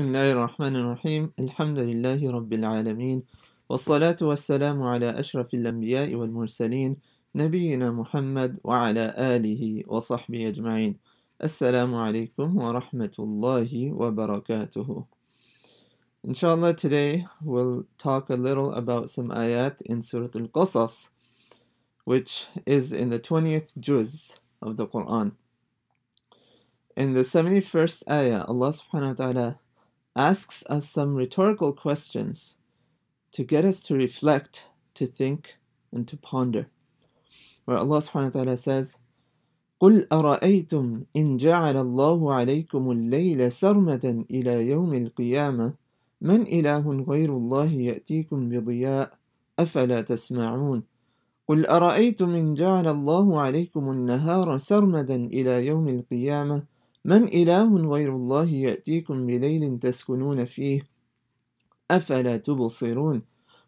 بسم الله الرحمن الرحيم الحمد لله رب العالمين والصلاة والسلام على أشرف الأنبياء والمرسلين نبينا محمد وعلى آله وصحبه أجمعين السلام عليكم ورحمة الله وبركاته Inshallah today we'll talk a little about some ayat in Surah Al-Qasas which is in the 20th juz of the Quran. In the 71st ayah Allah subhanahu wa ta'ala asks us some rhetorical questions to get us to reflect, to think, and to ponder. Where Allah subhanahu wa ta'ala says, قل أرأيتم إن جعل الله عليكم الليل سرمدا إلى يوم القيامة من إله غير الله يأتيكم بضياء أفلا تسمعون قل أرأيتم إن جعل الله عليكم النهار سرمدا إلى يوم القيامة من إله غير الله يأتيكم بليل تسكنون فيه أفلا تبصرون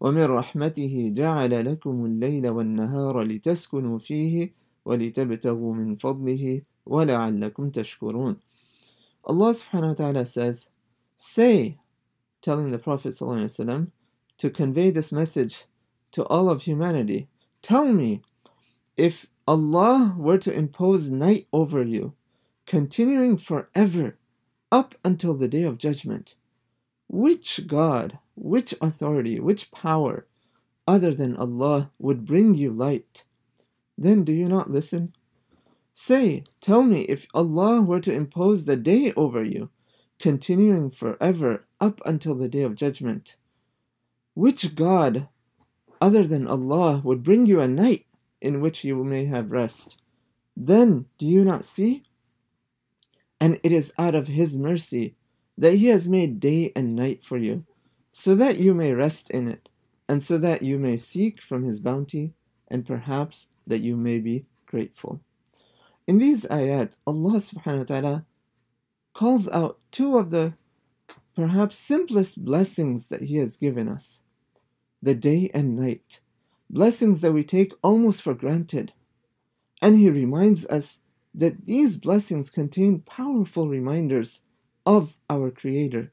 ومن رحمته جعل لكم الليل والنهار لتسكنوا فيه ولتبتغوا من فضله ولعلكم تشكرون الله سبحانه وتعالى says say telling the Prophet صلى الله عليه وسلم to convey this message to all of humanity tell me if Allah were to impose night over you continuing forever up until the day of judgment. Which God, which authority, which power other than Allah would bring you light? Then do you not listen? Say, tell me if Allah were to impose the day over you, continuing forever up until the day of judgment, which God other than Allah would bring you a night in which you may have rest? Then do you not see? and it is out of His mercy that He has made day and night for you, so that you may rest in it, and so that you may seek from His bounty, and perhaps that you may be grateful. In these ayat, Allah subhanahu wa ta'ala calls out two of the perhaps simplest blessings that He has given us the day and night, blessings that we take almost for granted. And He reminds us that these blessings contain powerful reminders of our Creator,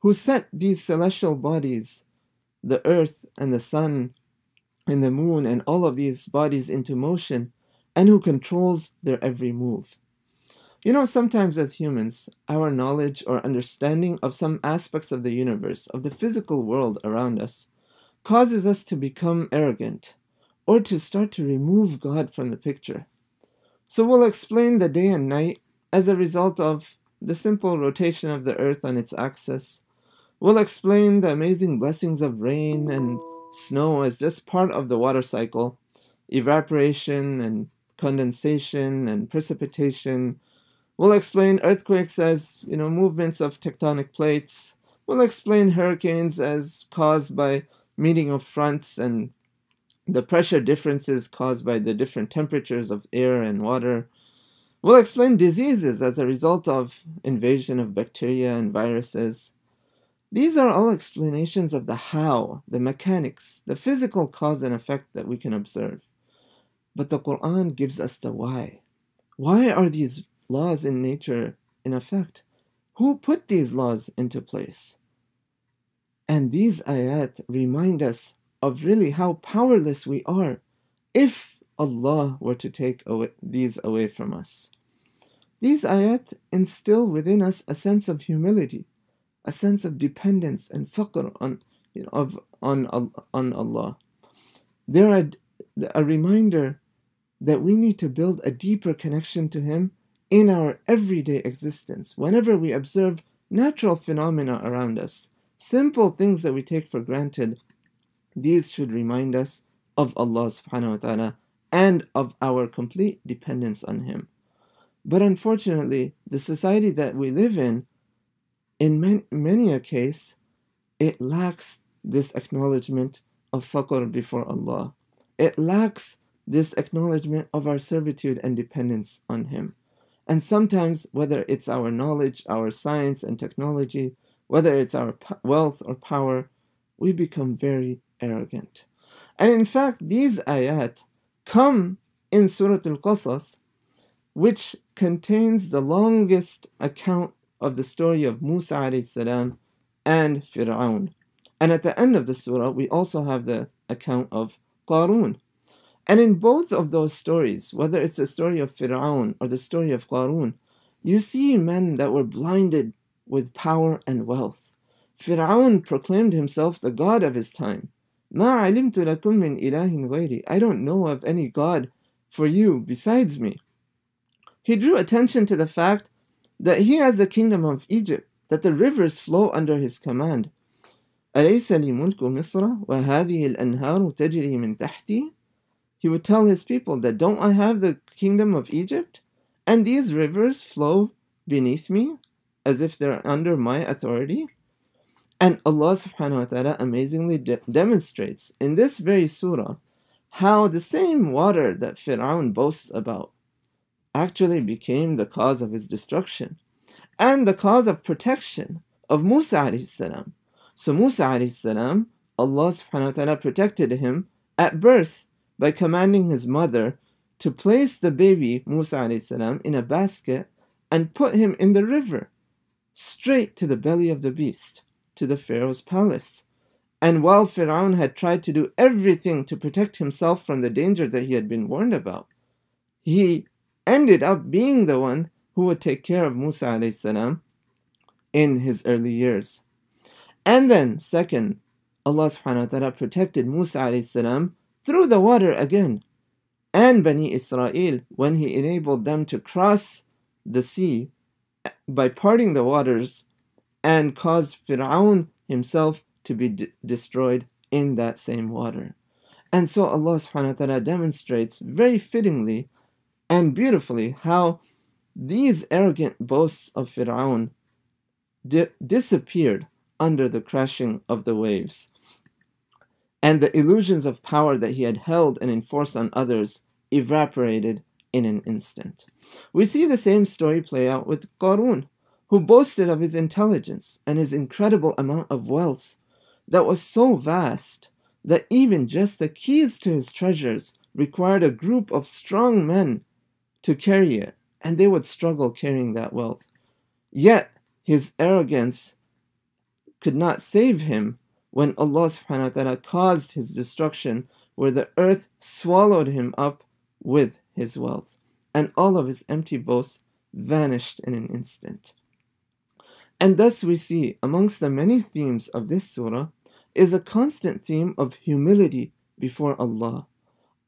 who set these celestial bodies, the earth and the sun and the moon and all of these bodies into motion, and who controls their every move. You know, sometimes as humans, our knowledge or understanding of some aspects of the universe, of the physical world around us, causes us to become arrogant or to start to remove God from the picture. So we'll explain the day and night as a result of the simple rotation of the earth on its axis. We'll explain the amazing blessings of rain and snow as just part of the water cycle, evaporation and condensation and precipitation. We'll explain earthquakes as, you know, movements of tectonic plates. We'll explain hurricanes as caused by meeting of fronts and the pressure differences caused by the different temperatures of air and water. We'll explain diseases as a result of invasion of bacteria and viruses. These are all explanations of the how, the mechanics, the physical cause and effect that we can observe. But the Quran gives us the why. Why are these laws in nature in effect? Who put these laws into place? And these ayat remind us of really how powerless we are if Allah were to take away, these away from us. These ayat instill within us a sense of humility, a sense of dependence and faqr on, you know, of, on, on Allah. They are a reminder that we need to build a deeper connection to Him in our everyday existence. Whenever we observe natural phenomena around us, simple things that we take for granted these should remind us of Allah subhanahu wa ta'ala and of our complete dependence on Him. But unfortunately, the society that we live in, in man- many a case, it lacks this acknowledgement of faqr before Allah. It lacks this acknowledgement of our servitude and dependence on Him. And sometimes, whether it's our knowledge, our science and technology, whether it's our po- wealth or power, we become very arrogant. And in fact, these ayat come in Surah Al Qasas, which contains the longest account of the story of Musa salam and Fir'aun. And at the end of the surah, we also have the account of Qarun. And in both of those stories, whether it's the story of Fir'aun or the story of Qarun, you see men that were blinded with power and wealth. Fir'aun proclaimed himself the god of his time. ما علمت لكم من إله غيري. I don't know of any God for you besides me. He drew attention to the fact that he has the kingdom of Egypt, that the rivers flow under his command. أليس لي ملك مصر وهذه الأنهار تجري من تحتي? He would tell his people that don't I have the kingdom of Egypt? And these rivers flow beneath me as if they're under my authority? And Allah subhanahu wa ta'ala amazingly de- demonstrates in this very surah how the same water that Fir'aun boasts about actually became the cause of his destruction and the cause of protection of Musa alayhi salam. So Musa alayhi salam, Allah subhanahu wa ta'ala protected him at birth by commanding his mother to place the baby Musa alayhi salam in a basket and put him in the river straight to the belly of the beast to the Pharaoh's palace. And while Pharaoh had tried to do everything to protect himself from the danger that he had been warned about, he ended up being the one who would take care of Musa السلام, in his early years. And then, second, Allah subhanahu wa ta'ala protected Musa السلام, through the water again and Bani Israel when he enabled them to cross the sea by parting the waters and caused Fir'aun himself to be destroyed in that same water. And so Allah subhanahu wa ta'ala demonstrates very fittingly and beautifully how these arrogant boasts of Fir'aun di- disappeared under the crashing of the waves. And the illusions of power that he had held and enforced on others evaporated in an instant. We see the same story play out with Qarun who boasted of his intelligence and his incredible amount of wealth that was so vast that even just the keys to his treasures required a group of strong men to carry it, and they would struggle carrying that wealth. Yet his arrogance could not save him when Allah subhanahu wa ta'ala caused his destruction, where the earth swallowed him up with his wealth, and all of his empty boasts vanished in an instant. And thus we see, amongst the many themes of this surah, is a constant theme of humility before Allah,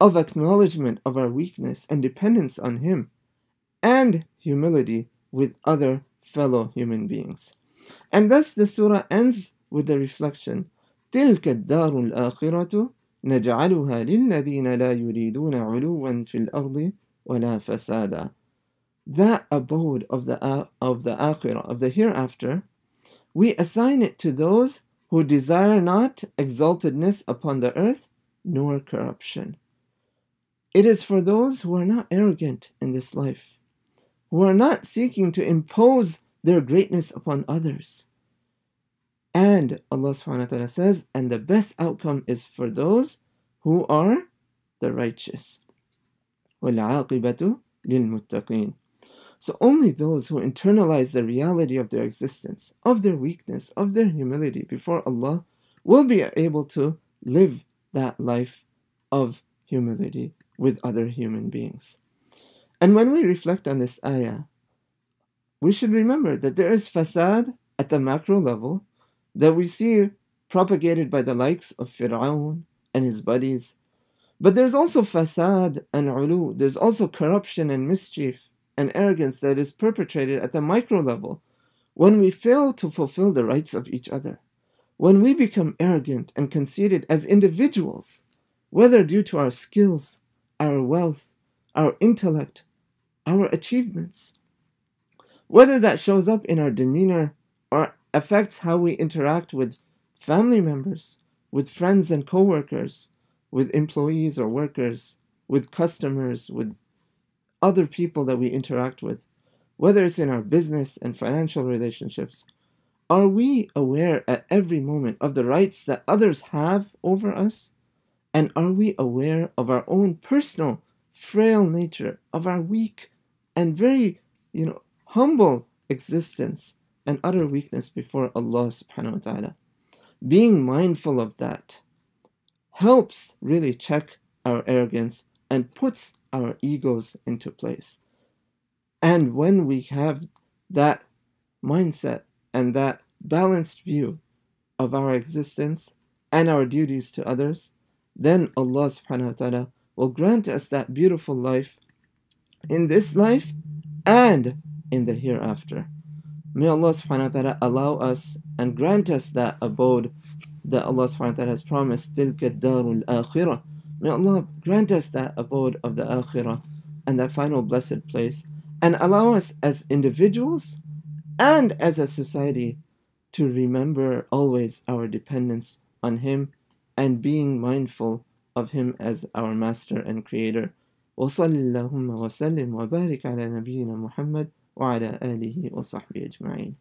of acknowledgement of our weakness and dependence on Him, and humility with other fellow human beings. And thus the surah ends with the reflection, تلك الدار الآخرة نجعلها للذين لا يريدون علوا في الأرض ولا فسادا that abode of the uh, of the akhirah of the hereafter we assign it to those who desire not exaltedness upon the earth nor corruption it is for those who are not arrogant in this life who are not seeking to impose their greatness upon others and Allah subhanahu wa ta'ala says and the best outcome is for those who are the righteous والعاقبة للمتقين so only those who internalize the reality of their existence, of their weakness, of their humility before Allah will be able to live that life of humility with other human beings. And when we reflect on this ayah, we should remember that there is fasad at the macro level that we see propagated by the likes of Fir'aun and his buddies. But there's also fasad and ulu, there's also corruption and mischief and arrogance that is perpetrated at the micro level when we fail to fulfill the rights of each other, when we become arrogant and conceited as individuals, whether due to our skills, our wealth, our intellect, our achievements, whether that shows up in our demeanor or affects how we interact with family members, with friends and coworkers, with employees or workers, with customers, with other people that we interact with, whether it's in our business and financial relationships, are we aware at every moment of the rights that others have over us? And are we aware of our own personal frail nature, of our weak and very, you know, humble existence and utter weakness before Allah subhanahu wa ta'ala? Being mindful of that helps really check our arrogance and puts our egos into place. And when we have that mindset and that balanced view of our existence and our duties to others, then Allah subhanahu wa ta'ala will grant us that beautiful life in this life and in the hereafter. May Allah subhanahu wa ta'ala allow us and grant us that abode that Allah subhanahu wa ta'ala has promised, تِلْكَ الدَّارُ الْآخِرَةِ May Allah grant us that abode of the Akhirah and that final blessed place and allow us as individuals and as a society to remember always our dependence on Him and being mindful of Him as our Master and Creator. وصل اللهم وسلم وبارك على نبينا محمد وعلى آله وصحبه أجمعين